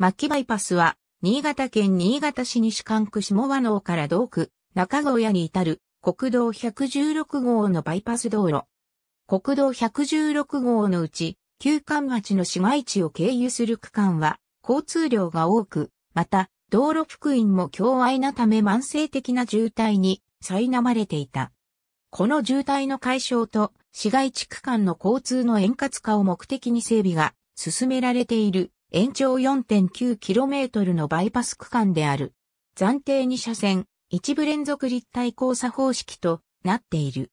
牧バイパスは、新潟県新潟市西管区下和能から道区、中小屋に至る国道116号のバイパス道路。国道116号のうち、旧館町の市街地を経由する区間は、交通量が多く、また、道路福音も強愛なため慢性的な渋滞に苛まれていた。この渋滞の解消と市街地区間の交通の円滑化を目的に整備が進められている延長 4.9km のバイパス区間である。暫定2車線、一部連続立体交差方式となっている。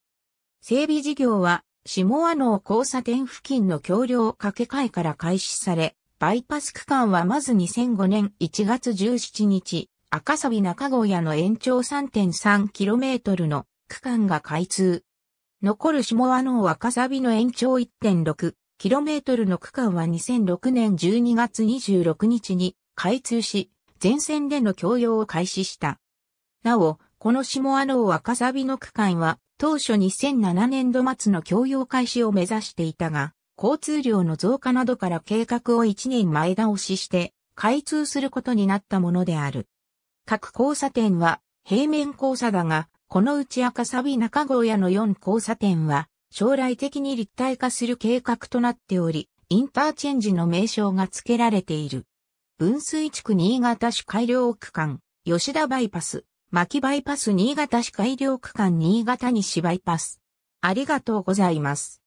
整備事業は、下和能交差点付近の橋梁掛け替えから開始され、バイパス区間はまず2005年1月17日、赤サビ中小屋の延長 3.3km の区間が開通。残る下和能赤サビの延長1.6キロメートルの区間は2006年12月26日に開通し、全線での供用を開始した。なお、この下阿を赤サビの区間は、当初2007年度末の供用開始を目指していたが、交通量の増加などから計画を1年前倒しして、開通することになったものである。各交差点は平面交差だが、このうち赤サビ中郷屋の4交差点は将来的に立体化する計画となっており、インターチェンジの名称が付けられている。分水地区新潟市改良区間、吉田バイパス、牧バイパス新潟市改良区間新潟西バイパス。ありがとうございます。